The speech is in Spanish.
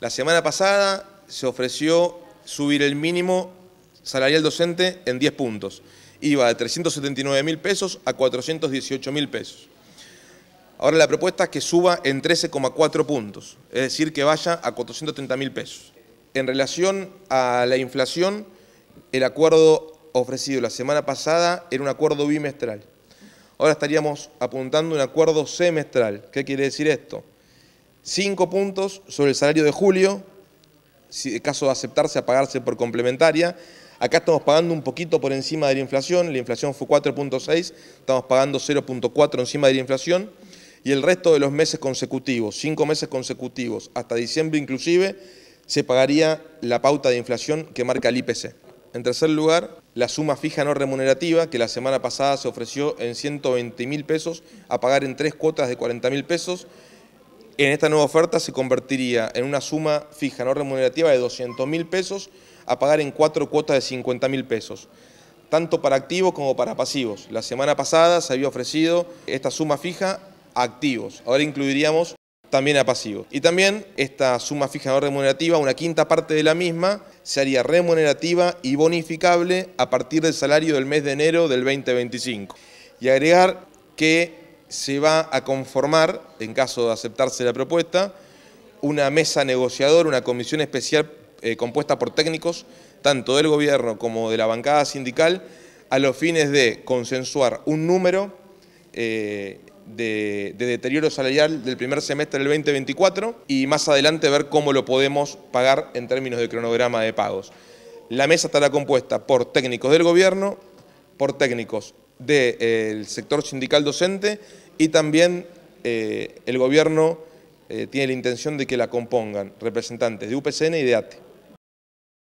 La semana pasada se ofreció subir el mínimo salarial docente en 10 puntos. Iba de 379 mil pesos a 418 mil pesos. Ahora la propuesta es que suba en 13,4 puntos, es decir, que vaya a 430 mil pesos. En relación a la inflación, el acuerdo ofrecido la semana pasada era un acuerdo bimestral. Ahora estaríamos apuntando un acuerdo semestral. ¿Qué quiere decir esto? Cinco puntos sobre el salario de julio, si en caso de aceptarse a pagarse por complementaria. Acá estamos pagando un poquito por encima de la inflación, la inflación fue 4.6, estamos pagando 0.4 encima de la inflación y el resto de los meses consecutivos, cinco meses consecutivos, hasta diciembre inclusive, se pagaría la pauta de inflación que marca el IPC. En tercer lugar, la suma fija no remunerativa, que la semana pasada se ofreció en 120 mil pesos, a pagar en tres cuotas de 40 mil pesos, en esta nueva oferta se convertiría en una suma fija no remunerativa de 200 mil pesos a pagar en cuatro cuotas de 50 mil pesos, tanto para activos como para pasivos. La semana pasada se había ofrecido esta suma fija a activos, ahora incluiríamos también a pasivos. Y también esta suma fija no remunerativa, una quinta parte de la misma, se haría remunerativa y bonificable a partir del salario del mes de enero del 2025. Y agregar que se va a conformar, en caso de aceptarse la propuesta, una mesa negociadora, una comisión especial eh, compuesta por técnicos, tanto del gobierno como de la bancada sindical, a los fines de consensuar un número eh, de, de, deterioro salarial del primer semestre del 2024 y más adelante ver cómo lo podemos pagar en términos de cronograma de pagos. La mesa estará compuesta por técnicos del gobierno, por técnicos del sector sindical docente y también eh, el gobierno eh, tiene la intención de que la compongan representantes de UPCN y de ATE.